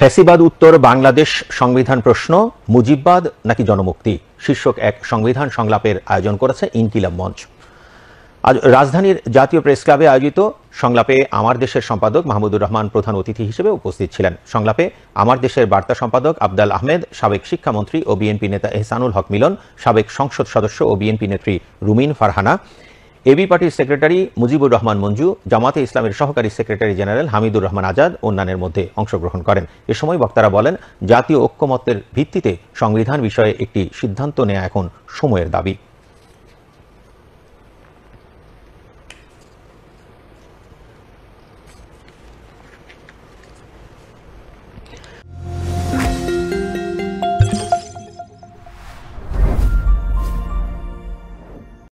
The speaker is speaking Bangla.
ফ্যাসিবাদ উত্তর বাংলাদেশ সংবিধান প্রশ্ন মুজিববাদ নাকি জনমুক্তি শীর্ষক এক সংবিধান সংলাপের আয়োজন করেছে ইনকিলাব মঞ্চ আজ রাজধানীর জাতীয় প্রেস ক্লাবে আয়োজিত সংলাপে আমার দেশের সম্পাদক মাহমুদুর রহমান প্রধান অতিথি হিসেবে উপস্থিত ছিলেন সংলাপে আমার দেশের বার্তা সম্পাদক আবদাল আহমেদ সাবেক শিক্ষামন্ত্রী ও বিএনপি নেতা এহসানুল হক মিলন সাবেক সংসদ সদস্য ও বিএনপি নেত্রী রুমিন ফারহানা এবি পার্টির সেক্রেটারি মুজিবুর রহমান মঞ্জু জামাতে ইসলামের সহকারী সেক্রেটারি জেনারেল হামিদুর রহমান আজাদ অন্যান্যের মধ্যে অংশগ্রহণ করেন এ সময় বক্তারা বলেন জাতীয় ঐক্যমত্যের ভিত্তিতে সংবিধান বিষয়ে একটি সিদ্ধান্ত নেয়া এখন সময়ের দাবি